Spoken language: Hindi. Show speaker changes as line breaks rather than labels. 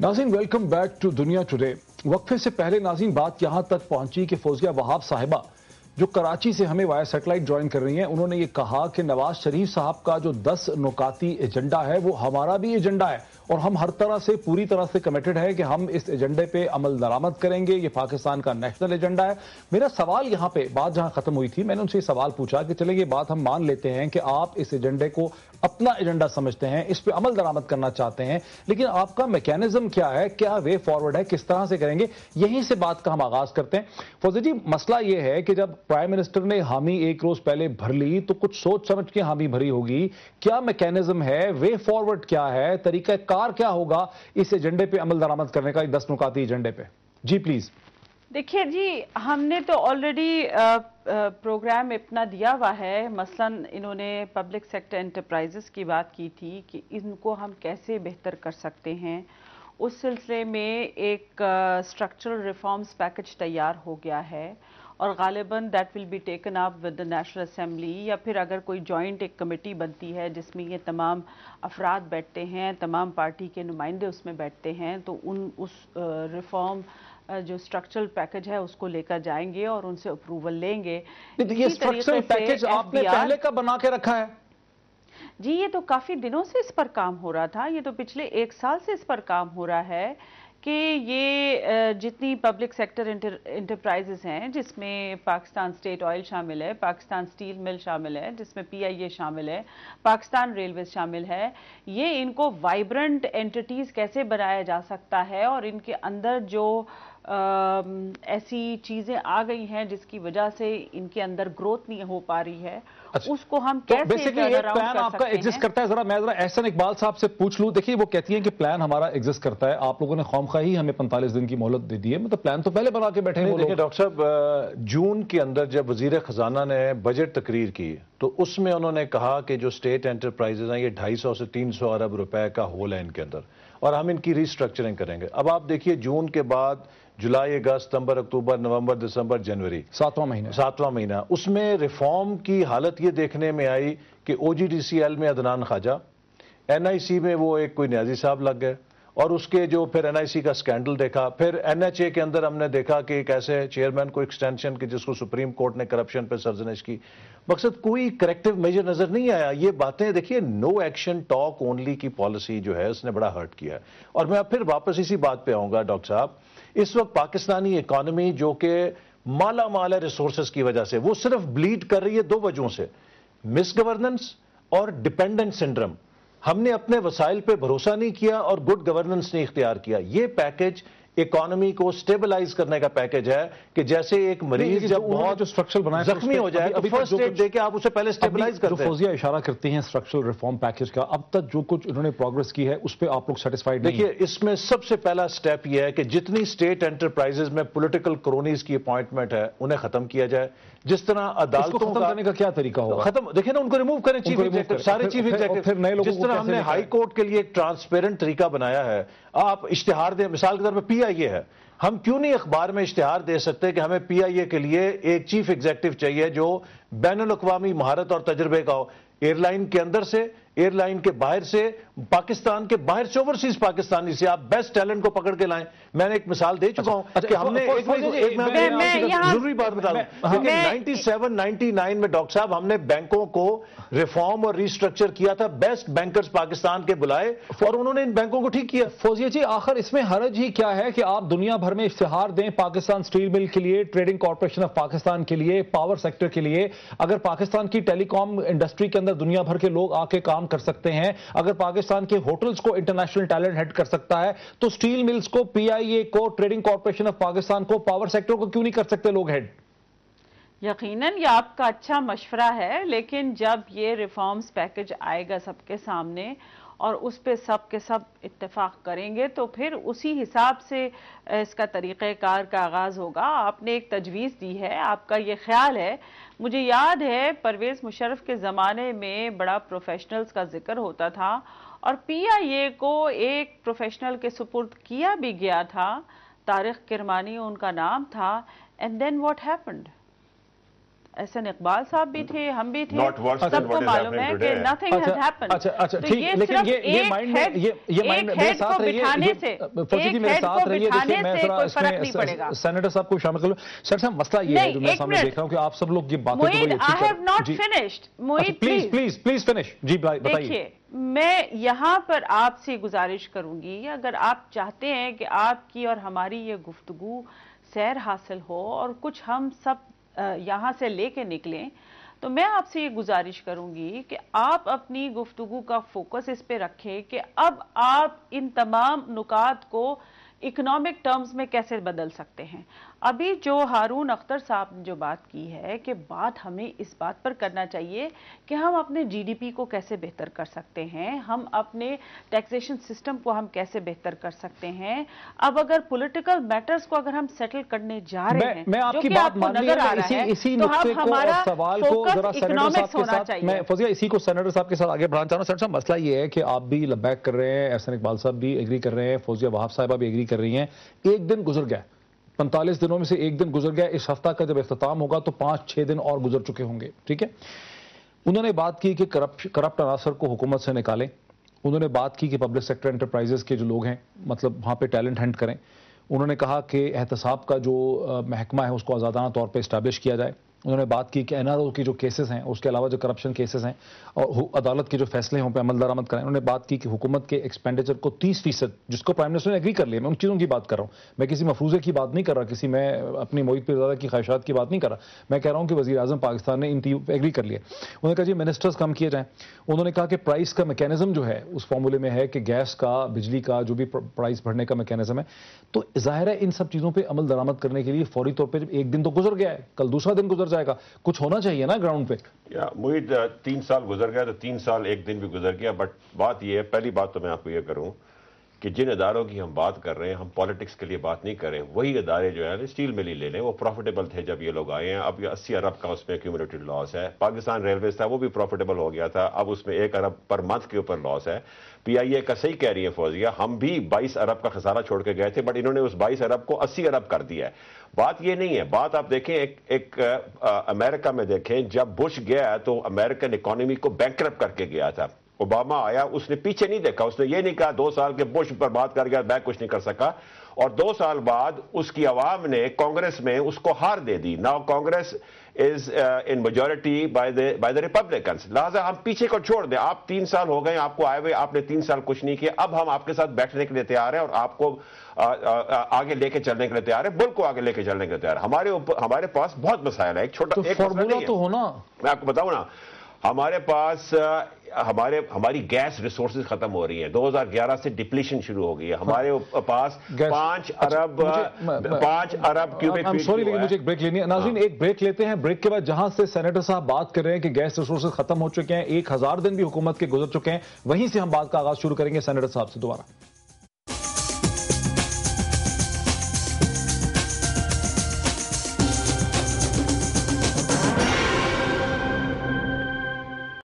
नाजीन welcome back to Dunya today वक्फे से पहले नाजीन बात यहां तक पहुंची कि फौजिया वहाब साहिबा जो कराची से हमें वाया सेटेलाइट ज्वाइन कर रही हैं उन्होंने ये कहा कि नवाज शरीफ साहब का जो दस नुकाती एजेंडा है वो हमारा भी एजेंडा है और हम हर तरह से पूरी तरह से कमिटेड है कि हम इस एजेंडे पे अमल दरामद करेंगे ये पाकिस्तान का नेशनल एजेंडा है मेरा सवाल यहाँ पे बात जहाँ खत्म हुई थी मैंने उनसे सवाल पूछा कि चले ये बात हम मान लेते हैं कि आप इस एजेंडे को अपना एजेंडा समझते हैं इस पर अमल दरामद करना चाहते हैं लेकिन आपका मैकेनिज्म क्या है क्या वे फॉरवर्ड है किस तरह से करेंगे यहीं से बात का हम आगाज करते हैं फौजी जी मसला यह है कि जब प्राइम मिनिस्टर ने हामी एक रोज पहले भर ली तो कुछ सोच समझ के हामी भरी होगी क्या मैकेनिज्म है वे फॉरवर्ड क्या है तरीका कार क्या होगा इस एजेंडे पे अमल दरामद करने का दस नुकाती एजेंडे पे जी प्लीज
देखिए जी हमने तो ऑलरेडी प्रोग्राम इतना दिया हुआ है मसलन इन्होंने पब्लिक सेक्टर एंटरप्राइजेस की बात की थी कि इनको हम कैसे बेहतर कर सकते हैं उस सिलसिले में एक स्ट्रक्चरल रिफॉर्म्स पैकेज तैयार हो गया है और गालिबा that will be taken up with the national assembly या फिर अगर कोई जॉइंट एक कमेटी बनती है जिसमें ये तमाम अफराद बैठते हैं तमाम पार्टी के नुमाइंदे उसमें बैठते हैं तो उन उस रिफॉर्म जो स्ट्रक्चरल पैकेज है उसको लेकर जाएंगे और उनसे अप्रूवल लेंगे ये स्ट्रक्चरल पैकेज आपने पहले का बना के रखा है जी ये तो काफी दिनों से इस पर काम हो रहा था ये तो पिछले एक साल से इस पर काम हो रहा है कि ये जितनी पब्लिक सेक्टर इंटरप्राइजेज हैं जिसमें पाकिस्तान स्टेट ऑयल शामिल है पाकिस्तान स्टील मिल शामिल है जिसमें पीआईए शामिल है पाकिस्तान रेलवे शामिल है ये इनको वाइब्रेंट एंटिटीज़ कैसे बनाया जा सकता है और इनके अंदर जो आ, ऐसी चीज़ें आ गई हैं जिसकी वजह से इनके अंदर ग्रोथ नहीं हो पा रही है अच्छा, उसको हम तो कैसे प्लान आपका
एग्जिस्ट करता है जरा मैं जरा एहसन इकबाल साहब से पूछ लू देखिए वो कहती है कि प्लान हमारा एग्जिस्ट करता है आप लोगों ने खौमखा ही हमें पैंतालीस दिन की मोहलत दे दी है मतलब प्लान तो पहले बना के बैठे देखिए
डॉक्टर साहब जून के अंदर जब वजीर खजाना ने बजट तकरीर की तो उसमें उन्होंने कहा कि जो स्टेट एंटरप्राइजेज हैं ये ढाई से तीन अरब रुपए का होल है इनके अंदर और हम इनकी रीस्ट्रक्चरिंग करेंगे अब आप देखिए जून के बाद जुलाई अगस्त सितंबर अक्टूबर नवंबर दिसंबर जनवरी सातवां महीना सातवां महीना उसमें रिफॉर्म की हालत ये देखने में आई कि ओ में अदनान खाजा एनआईसी में वो एक कोई न्याजी साहब लग गए और उसके जो फिर एनआईसी का स्कैंडल देखा फिर एनएचए के अंदर हमने देखा कि एक ऐसे चेयरमैन को एक्सटेंशन की जिसको सुप्रीम कोर्ट ने करप्शन पर सर्जनिश की मकसद कोई करेक्टिव मेजर नजर नहीं आया ये बातें देखिए नो एक्शन टॉक ओनली की पॉलिसी जो है उसने बड़ा हर्ट किया और मैं अब फिर वापस इसी बात पर आऊंगा डॉक्टर साहब इस वक्त पाकिस्तानी इकॉनमी जो कि माला माल है रिसोर्सेज की वजह से वो सिर्फ ब्लीड कर रही है दो वजहों से मिस गवर्नेंस और डिपेंडेंट सिंड्रम हमने अपने वसाइल पर भरोसा नहीं किया और गुड गवर्नेंस नहीं इख्तियार किया ये पैकेज इकोनॉमी को स्टेबलाइज करने का पैकेज है कि जैसे एक मरीज जब बहुत
स्ट्रक्चर बनाया जख्मी हो जाए अभी, फर्स्ट स्टेप
देके आप उसे पहले स्टेबलाइज करते हैं फौजिया
इशारा करती हैं स्ट्रक्चरल रिफॉर्म पैकेज का अब तक जो कुछ उन्होंने प्रोग्रेस की है उस पर आप लोग सेटिस्फाइड देखिए
इसमें सबसे पहला स्टेप यह है कि जितनी स्टेट एंटरप्राइजेज में पोलिटिकल क्रोनीज की अपॉइंटमेंट है उन्हें खत्म किया जाए जिस तरह अदालतों का करने
का क्या तरीका होगा खत्म देखिए ना उनको रिमूव करें चीफ एग्जीक्यूटिव सारे चीफ एग्जीक्यूटिव जिस तरह हमने हाई
कोर्ट के लिए एक ट्रांसपेरेंट तरीका बनाया है आप इश्तेहार दें मिसाल के तौर पर पी पीआईए है हम क्यों नहीं अखबार में इश्तहार दे सकते कि हमें पीआईए के लिए एक चीफ एग्जेक्टिव चाहिए जो बैन अवी महारत और तजर्बे का हो एयरलाइन के अंदर से एयरलाइन के बाहर से पाकिस्तान के बाहर से ओवरसीज पाकिस्तानी से आप बेस्ट टैलेंट को पकड़ के लाएं मैंने एक मिसाल दे चुका हूं अच्छा, अच्छा, कि हमने एक जरूरी बात बता दूं नाइन्टी सेवन नाइनटी नाइन में डॉक्टर साहब हमने बैंकों को रिफॉर्म और रिस्ट्रक्चर
किया था बेस्ट बैंकर्स पाकिस्तान के बुलाए और उन्होंने इन बैंकों को ठीक किया फौजिया जी आखिर इसमें हरज ही क्या है कि आप दुनिया भर में इश्तिहार दें पाकिस्तान स्टील मिल के लिए ट्रेडिंग कॉरपोरेशन ऑफ पाकिस्तान के लिए पावर सेक्टर के लिए अगर पाकिस्तान की टेलीकॉम इंडस्ट्री के अंदर दुनिया भर के लोग आके काम कर सकते हैं अगर पाकिस्तान के होटल्स को इंटरनेशनल टैलेंट हेड कर सकता है तो स्टील मिल्स को पी ये को ट्रेडिंग कॉरपोरेशन ऑफ पाकिस्तान को पावर सेक्टर को क्यों नहीं कर सकते लोग हेड
यकीनन ये आपका अच्छा मशवरा है लेकिन जब ये रिफॉर्म्स पैकेज आएगा सबके सामने और उस पर सब के सब इतफाक़ करेंगे तो फिर उसी हिसाब से इसका तरीक़ार का आगाज़ होगा आपने एक तजवीज़ दी है आपका ये ख्याल है मुझे याद है परवेज़ मुशरफ के ज़माने में बड़ा प्रोफेशनल्स का जिक्र होता था और पी आई ए को एक प्रोफेशनल के सुपुर्द किया भी गया था तारिक किरमानी उनका नाम था and then what happened Ahsan Iqbal साहब भी hmm. थे हम भी थे सबको मालूम है कि नथिंग हैज हैपेंड अच्छा अच्छा तो ठीक तो लेकिन ये ये माइंड में ये ये माइंड में मेरे साथ रहिए फौजी जी मेरे साथ रहिए देखिए मैं थोड़ा इसमें
सेनेटर साहब को शामिल कर लो सर साहब मसला ये है जो मैं सामने देख रहा हूं कि आप सब लोग ये बातें बोल तो रहे हैं I have not finished Mohit please please please finish ji भाई अच्छा, बताइए देखिए
मैं यहां पर आपसे गुजारिश करूंगी अगर आप चाहते हैं कि आपकी और हमारी ये गुफ्तगू सैर हासिल हो और कुछ हम सब यहाँ से लेके निकलें तो मैं आपसे ये गुजारिश करूंगी कि आप अपनी गुफ्तु का फोकस इस पर रखें कि अब आप इन तमाम नुकात को इकोनॉमिक टर्म्स में कैसे बदल सकते हैं अभी जो हारून अख्तर साहब ने जो बात की है कि बात हमें इस बात पर करना चाहिए कि हम अपने जीडीपी को कैसे बेहतर कर सकते हैं हम अपने टैक्सेशन सिस्टम को हम कैसे बेहतर कर सकते हैं अब अगर पॉलिटिकल मैटर्स को अगर हम सेटल करने जा रहे हैं मैं आपकी बात नजर आ रहा है इसी तो हम हमारा सवाल को
इसी को सेनेटर साहब के साथ आगे बढ़ाना चाह रहा सेनेटर साहब मसला ये है कि आप भी लबैक कर रहे हैं एहसन इकबाल साहब भी एग्री कर रहे हैं फौजिया वहाब साहबा भी एग्री कर रही हैं एक दिन गुजर गया पैंतालीस दिनों में से एक दिन गुजर गया इस हफ्ता का जब अख्ताम होगा तो पाँच छः दिन और गुजर चुके होंगे ठीक है उन्होंने बात की कि करप्ट करप्ट अनासर को हुकूमत से निकालें उन्होंने बात की कि पब्लिक सेक्टर एंटरप्राइजेस के जो लोग हैं मतलब वहाँ पे टैलेंट हंट करें उन्होंने कहा कि एहतसाब का जो महकमा है उसको आज़ादाना तौर पर इस्टेब्लिश किया जाए उन्होंने बात की कि एनआरओ की जो केसेस हैं उसके अलावा जो करप्शन केसेस हैं और अदालत के जो फैसले हैं उन पर अमल दरामद कराएं उन्होंने बात की कि हुकूमत के एक्सपेंडिचर को तीस फीसद जिसको प्राइम मिनिस्टर ने एग्री कर लिया मैं उन चीज़ों की बात कर रहा हूँ मैं किसी मफरूजे की बात नहीं कर रहा किसी मैं अपनी मोहित पीरजादा की ख्वाहिशात की बात नहीं कर रहा मैं कह रहा हूँ कि वजी अजम पाकिस्तान ने इन तीनों एग्री कर लिया उन्होंने कहा जी मिनिस्टर्स कम किए जाएँ उन्होंने कहा कि प्राइस का मैकेनिज्म जो है उस फॉर्मूले में है कि गैस का बिजली का जो भी प्राइस बढ़ने का मैकेनिज्म है तो जाहिर है इन सब चीज़ों पर अमल दरामद करने के लिए फौरी तौर पर एक दिन तो गुजर गया है कल दूसरा दिन गुजर जाए जाएगा कुछ होना चाहिए ना ग्राउंड पे
या तीन साल गुजर गया तो तीन साल एक दिन भी गुजर गया बट बात यह है पहली बात तो मैं आपको यह करूं कि जिन इदारों की हम बात कर रहे हैं हम पॉलिटिक्स के लिए बात नहीं कर रहे हैं वही इदारे जो है स्टील मिल ही ले लें वो प्रॉफिटेबल थे जब ये लोग आए हैं अब ये अस्सी अरब का उसमें क्यूमरेटिव लॉस है पाकिस्तान रेलवेज था वो भी प्रॉफिटेबल हो गया था अब उसमें एक अरब पर मंथ के ऊपर लॉस है पी आई ए का सही कह रही है फौजिया हम भी बाईस अरब का खसारा छोड़ के गए थे बट इन्होंने उस बाईस अरब को अस्सी अरब कर दिया है बात ये नहीं है बात आप देखें एक, एक आ, अमेरिका में देखें जब बुश गया तो अमेरिकन इकोनॉमी को बैंक करके गया था ओबामा आया उसने पीछे नहीं देखा उसने ये नहीं कहा दो साल के बुश पर बात कर गया मैं कुछ नहीं कर सका और दो साल बाद उसकी आवाम ने कांग्रेस में उसको हार दे दी now Congress is in majority by the by the Republican लिहाजा हम पीछे को छोड़ दें आप तीन साल हो गए आपको आए हुए आपने तीन साल कुछ नहीं किया अब हम आपके साथ बैठने के लिए तैयार हैं और आपको आ, आ, आ, आगे लेके चलने के लिए तैयार है बुल को आगे लेके चलने के लिए तैयार हमारे उप, हमारे पास बहुत मसाइल है एक छोटा तो एक तो होना मैं आपको बताऊं ना हमारे पास हमारे हमारी गैस रिसोर्सेज खत्म हो रही है 2011 से डिप्लीशन शुरू हो गई है हमारे हाँ। पास अच्छा, पांच अरब पांच अरब क्यूबिक सॉरी लेकिन मुझे एक ब्रेक लेनी है नाजीन हाँ।
एक ब्रेक लेते हैं ब्रेक के बाद जहां से सेनेटर साहब बात कर रहे हैं कि गैस रिसोर्सेज खत्म हो चुके हैं एक हजार दिन भी हुकूमत के गुजर चुके हैं वहीं से हम बात का आगाज शुरू करेंगे सेनेटर साहब से दोबारा